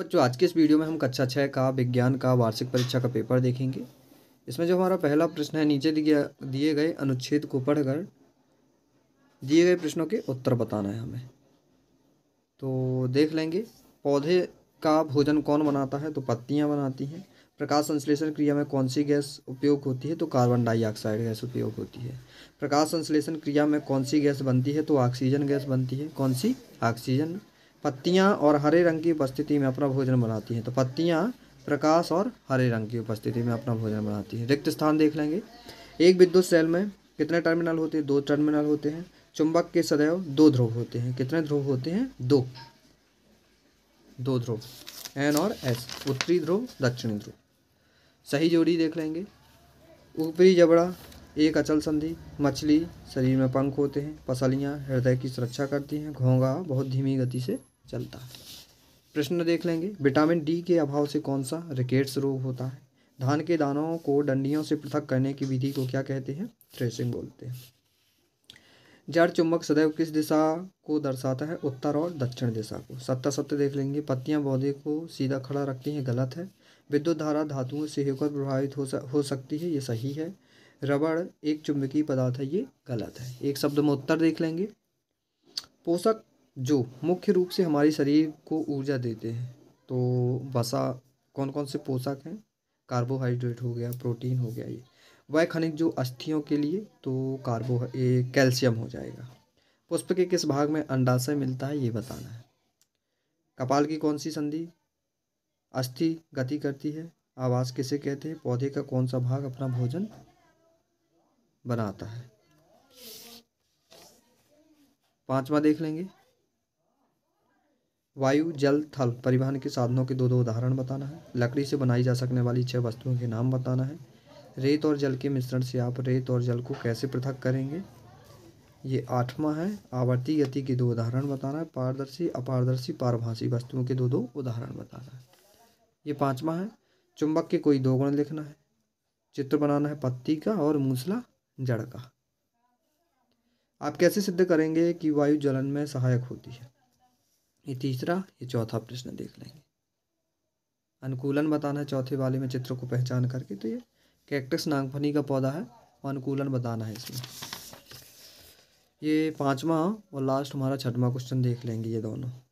बच्चों आज के इस वीडियो में हम कक्षा छः का विज्ञान का वार्षिक परीक्षा का पेपर देखेंगे इसमें जो हमारा पहला प्रश्न है नीचे दिए गए अनुच्छेद को पढ़कर दिए गए प्रश्नों के उत्तर बताना है हमें तो देख लेंगे पौधे का भोजन कौन बनाता है तो पत्तियाँ बनाती हैं प्रकाश संश्लेषण क्रिया में कौन सी गैस उपयोग होती है तो कार्बन डाइऑक्साइड गैस उपयोग होती है प्रकाश संश्लेषण क्रिया में कौन सी गैस बनती है तो ऑक्सीजन गैस बनती है कौन सी ऑक्सीजन पत्तियाँ और हरे रंग की उपस्थिति में अपना भोजन बनाती हैं तो पत्तियाँ प्रकाश और हरे रंग की उपस्थिति में अपना भोजन बनाती हैं रिक्त स्थान देख लेंगे एक विद्युत सेल में कितने टर्मिनल होते हैं दो टर्मिनल होते हैं चुंबक के सदैव दो ध्रुव होते हैं कितने ध्रुव होते हैं दो दो ध्रुव एन और एस उत्तरी ध्रुव दक्षिणी ध्रुव सही जोड़ी देख लेंगे ऊपरी जबड़ा एक अचल संधि मछली शरीर में पंख होते हैं पसलियाँ हृदय की सुरक्षा करती हैं घोंगा बहुत धीमी गति से चलता है प्रश्न देख लेंगे विटामिन डी के अभाव से कौन सा रिकेट्स रोग होता है धान के दानों को डंडियों से पृथक करने की विधि को क्या कहते हैं थ्रेसिंग बोलते हैं जड़ चुंबक सदैव किस दिशा को दर्शाता है उत्तर और दक्षिण दिशा को सत्ता सत्य देख लेंगे पत्तियां पौधे को सीधा खड़ा रखती हैं गलत है विद्युत धारा धातुओं से होकर प्रभावित हो, हो सकती है ये सही है रबड़ एक चुंबकीय पदार्थ है ये गलत है एक शब्द में उत्तर देख लेंगे पोषक जो मुख्य रूप से हमारे शरीर को ऊर्जा देते हैं तो वसा कौन कौन से पोषक हैं कार्बोहाइड्रेट हो गया प्रोटीन हो गया ये वह खनिज जो अस्थियों के लिए तो कार्बो कैल्शियम हो जाएगा पुष्प के किस भाग में अंडाशय मिलता है ये बताना है कपाल की कौन सी संधि अस्थि गति करती है आवास किसे कहते हैं पौधे का कौन सा भाग अपना भोजन बनाता है पांचवा देख लेंगे वायु जल थल परिवहन के साधनों के दो दो उदाहरण बताना है लकड़ी से बनाई जा सकने वाली छह वस्तुओं के नाम बताना है रेत और जल के मिश्रण से आप रेत और जल को कैसे पृथक करेंगे ये आठवां है आवर्ती गति के दो उदाहरण बताना है पारदर्शी अपारदर्शी पारभाषी वस्तुओं के दो दो उदाहरण बताना है ये पांचवा है चुंबक के कोई दो गुण लिखना है चित्र बनाना है पत्ती का और मूसला जड़ का आप कैसे सिद्ध करेंगे कि वायु जलन में सहायक होती है ये तीसरा ये चौथा प्रश्न देख लेंगे अनुकूलन बताना है चौथे वाले में चित्रों को पहचान करके तो ये कैक्टस नागफनी का पौधा है और अनुकूलन बताना है इसमें ये पांचवा और लास्ट हमारा छठवा क्वेश्चन देख लेंगे ये दोनों